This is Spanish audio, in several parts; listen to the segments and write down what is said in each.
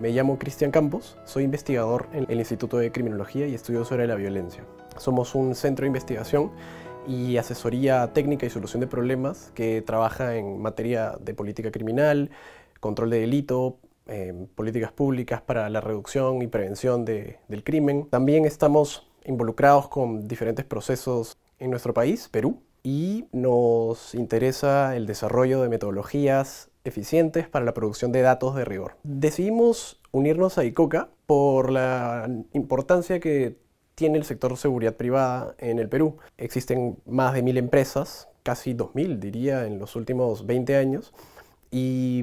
Me llamo Cristian Campos, soy investigador en el Instituto de Criminología y Estudios sobre la Violencia. Somos un centro de investigación y asesoría técnica y solución de problemas que trabaja en materia de política criminal, control de delito, em, políticas públicas para la reducción y prevención del crimen. También estamos involucrados con diferentes procesos en nuestro país, Perú, y nos interesa el desarrollo de metodologías eficientes para la producción de datos de rigor. Decidimos unirnos a ICOCA por la importancia que tiene el sector seguridad privada en el Perú. Existen más de mil empresas, casi dos mil diría en los últimos 20 años, y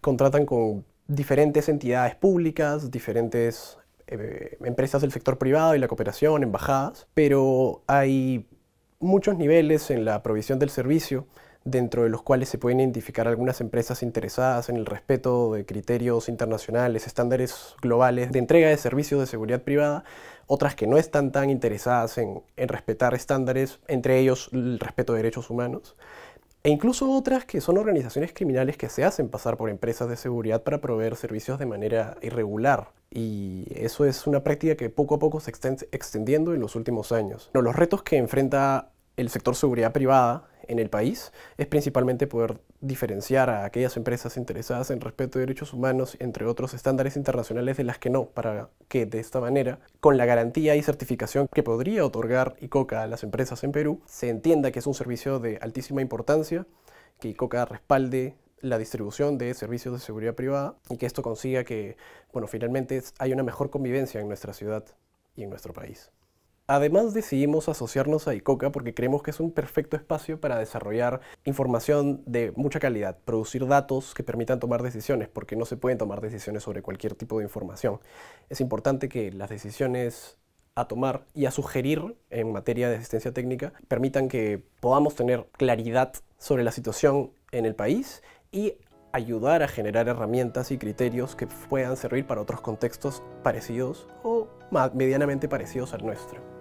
contratan con diferentes entidades públicas, diferentes eh, empresas del sector privado y la cooperación, embajadas, pero hay muchos niveles en la provisión del servicio dentro de los cuales se pueden identificar algunas empresas interesadas en el respeto de criterios internacionales, estándares globales de entrega de servicios de seguridad privada, otras que no están tan interesadas en, respetar estándares, entre ellos el respeto de derechos humanos, e incluso otras que son organizaciones criminales que se hacen pasar por empresas de seguridad para proveer servicios de manera irregular. Y eso es una práctica que poco a poco se está extendiendo en los últimos años. los retos que enfrenta el sector seguridad privada en el país es principalmente poder diferenciar a aquellas empresas interesadas en respeto de derechos humanos, entre otros estándares internacionales, de las que no, para que de esta manera, con la garantía y certificación que podría otorgar ICOCA a las empresas en Perú, se entienda que es un servicio de altísima importancia, que ICOCA respalde la distribución de servicios de seguridad privada y que esto consiga que, bueno, finalmente hay una mejor convivencia en nuestra ciudad y en nuestro país. Además decidimos asociarnos a ICOCA porque creemos que es un perfecto espacio para desarrollar información de mucha calidad, producir datos que permitan tomar decisiones, porque no se pueden tomar decisiones sobre cualquier tipo de información. Es importante que las decisiones a tomar y a sugerir en materia de asistencia técnica permitan que podamos tener claridad sobre la situación en el país y ayudar a generar herramientas y criterios que puedan servir para otros contextos parecidos o medianamente parecidos al nuestro.